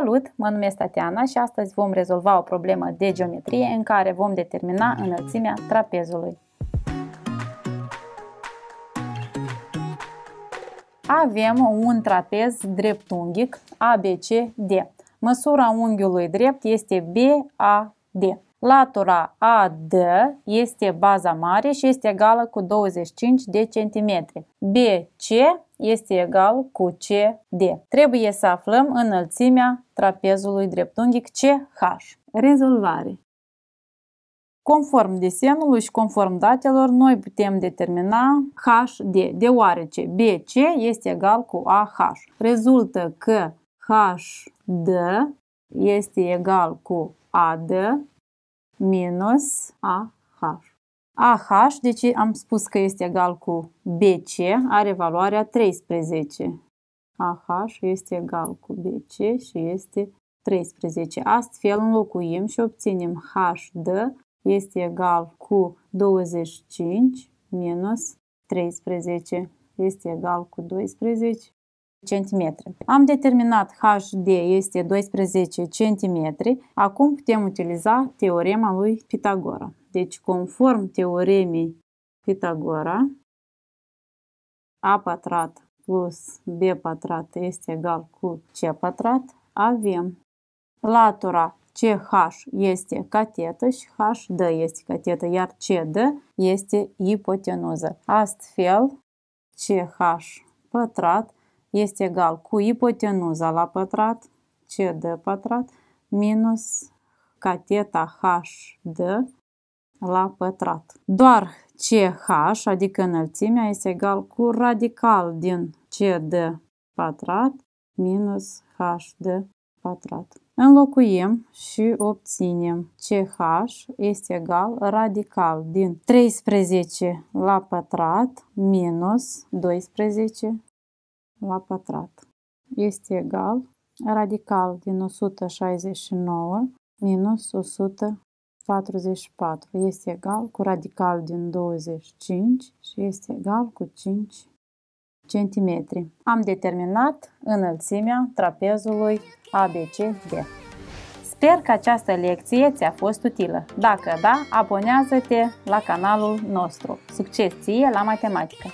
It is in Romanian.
Salut, mă numesc Tatiana și astăzi vom rezolva o problemă de geometrie în care vom determina înălțimea trapezului. Avem un trapez dreptunghic ABCD. Măsura unghiului drept este BAD. Latura AD este baza mare și este egală cu 25 de centimetri. BC este egal cu CD. Trebuie să aflăm înălțimea trapezului dreptunghic CH. Rezolvare Conform desenului și conform datelor, noi putem determina HD, deoarece BC este egal cu AH. Rezultă că HD este egal cu AD minus AH. AH, deci am spus că este egal cu BC, are valoarea 13. AH este egal cu BC și este 13. Astfel înlocuim și obținem HD este egal cu 25 minus 13 este egal cu 12 cm. Am determinat HD este 12 cm. Acum putem utiliza teorema lui Pitagora. Deci, conform teoremei Pitagora, a pătrat plus b pătrat este egal cu c pătrat, avem latura CH este catetă și HD este catetă, iar CD este ipotenuză. Astfel, CH pătrat este egal cu ipotenuza la pătrat, CD pătrat, minus cateta HD la pătrat. Doar CH, adică înălțimea, este egal cu radical din CD pătrat minus HD pătrat. Înlocuim și obținem CH este egal radical din 13 la pătrat minus 12 la pătrat. Este egal radical din 169 minus 144 este egal cu radical din 25 și este egal cu 5 cm. Am determinat înălțimea trapezului ABCD. Sper că această lecție ți-a fost utilă. Dacă da, abonează-te la canalul nostru. Succes ție la matematică!